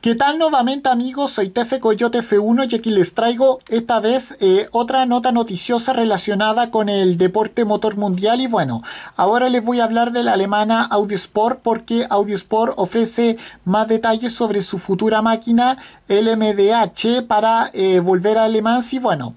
¿Qué tal nuevamente amigos? Soy Tefe Coyote F1 y aquí les traigo esta vez eh, otra nota noticiosa relacionada con el deporte motor mundial y bueno, ahora les voy a hablar de la alemana Audi Sport porque Audi Sport ofrece más detalles sobre su futura máquina LMDH para eh, volver a Alemán y bueno,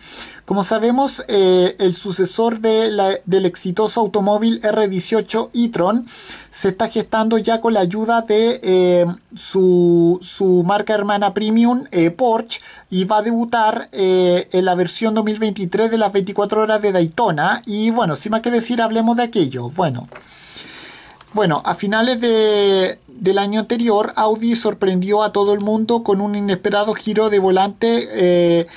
como sabemos, eh, el sucesor del exitoso automóvil R18 e-tron se está gestando ya con la ayuda de eh, su, marca hermana premium eh, Porsche y va a debutar en la versión 2023 de las 24 horas de Daytona. Y bueno, sin más que decir, hablemos de aquello. Bueno. Bueno, a finales del año anterior, Audi sorprendió a todo el mundo con un inesperado giro de volante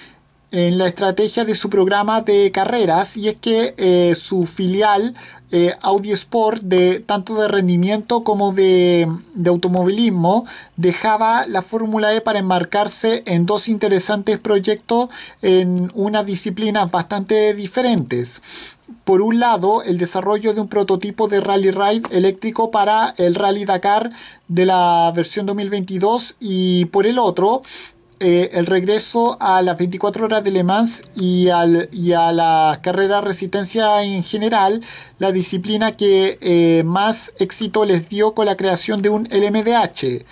en la estrategia de su programa de carreras y es que eh, su filial eh, Audi Sport de tanto de rendimiento como de, de automovilismo dejaba la Fórmula E para enmarcarse en dos interesantes proyectos en unas disciplinas bastante diferentes. Por un lado, el desarrollo de un prototipo de rally ride eléctrico para el Rally Dakar de la versión 2022 y por el otro, eh, el regreso a las 24 horas de Le Mans y, a la carrera resistencia en general, la disciplina que eh, más éxito les dio con la creación de un LMDH.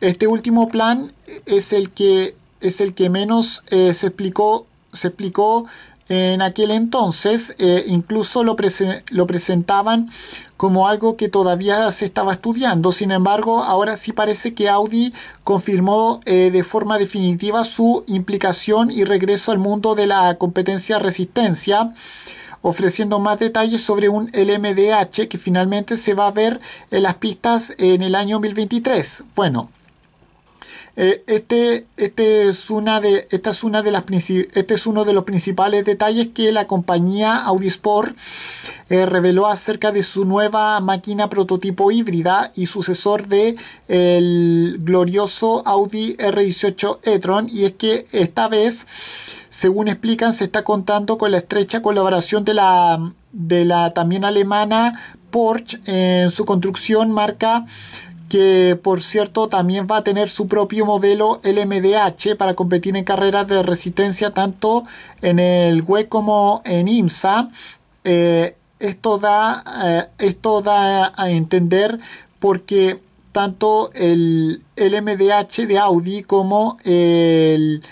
Este último plan es el que, es el que menos eh, se explicó, se explicó en aquel entonces eh, incluso lo, presentaban como algo que todavía se estaba estudiando. Sin embargo, ahora sí parece que Audi confirmó eh, de forma definitiva su implicación y regreso al mundo de la competencia resistencia ofreciendo más detalles sobre un LMDH que finalmente se va a ver en las pistas en el año 2023. Bueno, eh, este, este, es esta es una de las este es uno de los principales detalles que la compañía Audisport eh, reveló acerca de su nueva máquina prototipo híbrida y sucesor de el glorioso Audi R18 e-tron y es que esta vez según explican, se está contando con la estrecha colaboración de la, de la también alemana Porsche en su construcción marca que por cierto también va a tener su propio modelo LMDH para competir en carreras de resistencia tanto en el WEC como en IMSA. Eh, esto, da, eh, esto da a entender porque tanto el LMDH de Audi como el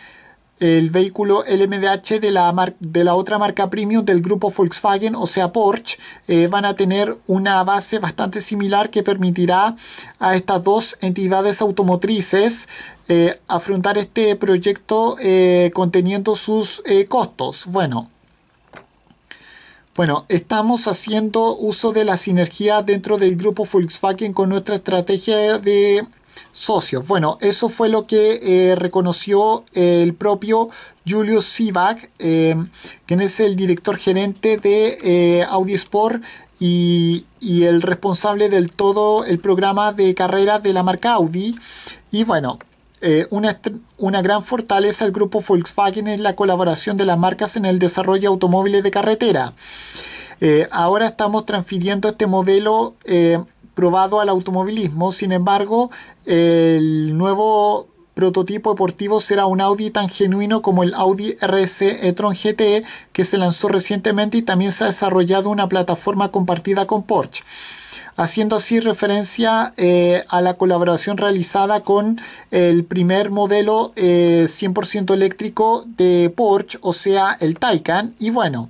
el vehículo LMDH de la, de la otra marca premium del grupo Volkswagen, o sea Porsche, eh, van a tener una base bastante similar que permitirá a estas dos entidades automotrices eh, afrontar este proyecto eh, conteniendo sus costos. Bueno. Bueno, estamos haciendo uso de la sinergia dentro del grupo Volkswagen con nuestra estrategia de socios. Bueno, eso fue lo que eh, reconoció el propio Julius Sivak, eh, quien es el director gerente de eh, Audi Sport y, el responsable del todo el programa de carreras de la marca Audi. Y bueno, una, gran fortaleza del grupo Volkswagen es la colaboración de las marcas en el desarrollo de automóviles de carretera. ahora estamos transfiriendo este modelo probado al automovilismo. Sin embargo, el nuevo prototipo deportivo será un Audi tan genuino como el Audi RS e-tron GTE, que se lanzó recientemente y también se ha desarrollado una plataforma compartida con Porsche haciendo así referencia eh, a la colaboración realizada con el primer modelo 100% eh, eléctrico de Porsche, o sea, el Taycan. Y bueno,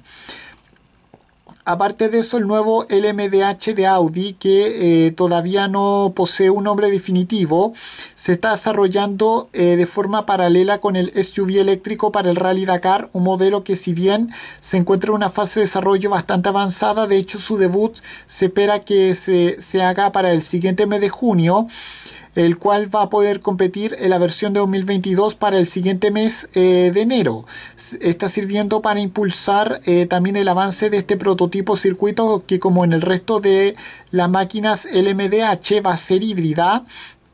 Aparte de eso, el nuevo LMDH de Audi, que eh, todavía no posee un nombre definitivo, se está desarrollando eh, de forma paralela con el SUV eléctrico para el Rally Dakar, un modelo que si bien se encuentra en una fase de desarrollo bastante avanzada, de hecho su debut se espera que se haga para el siguiente mes de junio el cual va a poder competir en la versión de 2022 para el siguiente mes eh, de enero. Está sirviendo para impulsar eh, también el avance de este prototipo circuito que como en el resto de las máquinas LMDH va a ser híbrida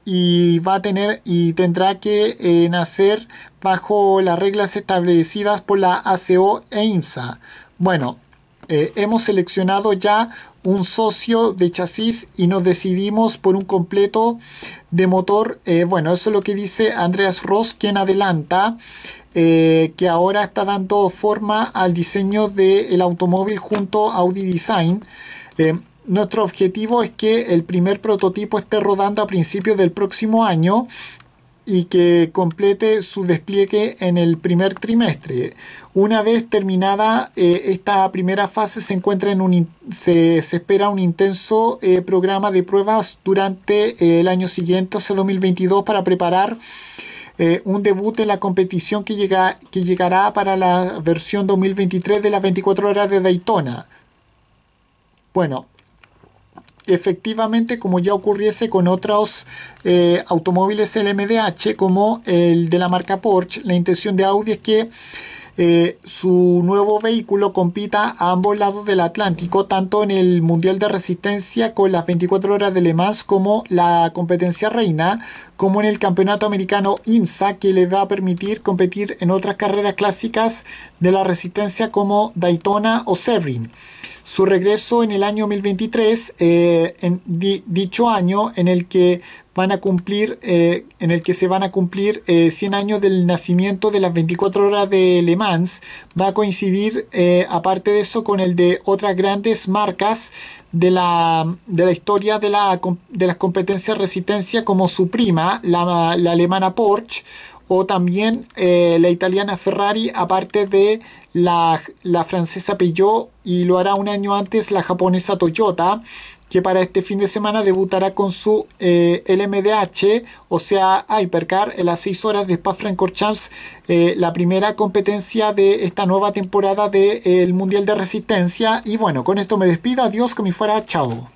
y va a tener y tendrá que eh, nacer bajo las reglas establecidas por la ACO e IMSA. Bueno, hemos seleccionado ya un socio de chasis y nos decidimos por un completo de motor. Eh, bueno, eso es lo que dice Andreas Ross, quien adelanta eh, que ahora está dando forma al diseño del automóvil junto a Audi Design. Eh, nuestro objetivo es que el primer prototipo esté rodando a principios del próximo año y que complete su despliegue en el primer trimestre. Una vez terminada eh, esta primera fase se, encuentra en un, se, espera un intenso eh, programa de pruebas durante eh, el año siguiente, ese 2022, para preparar un debut en la competición que, llega, que llegará para la versión 2023 de las 24 horas de Daytona. Bueno, efectivamente como ya ocurriese con otros eh, automóviles LMDH como el de la marca Porsche, la intención de Audi es que eh, su nuevo vehículo compita a ambos lados del Atlántico, tanto en el Mundial de Resistencia con las 24 horas de Le Mans como la competencia reina, como en el Campeonato Americano IMSA, que le va a permitir competir en otras carreras clásicas de la resistencia como Daytona o Sebring. Su regreso en el año 2023, eh, en dicho año en el que van a cumplir, eh, en el que se van a cumplir 100 eh, años del nacimiento de las 24 horas de Le Mans, va a coincidir, aparte de eso, con el de otras grandes marcas de la, de la historia de, la, de las competencias resistencia como su prima, la, la alemana Porsche, o también eh, la italiana Ferrari, aparte de la, francesa Peugeot y lo hará un año antes la japonesa Toyota, que para este fin de semana debutará con su LMDH, eh, o sea Hypercar, en las 6 horas de Spa-Francorchamps, eh, la primera competencia de esta nueva temporada del Mundial de Resistencia. Y bueno, con esto me despido, adiós, que me fuera, chao.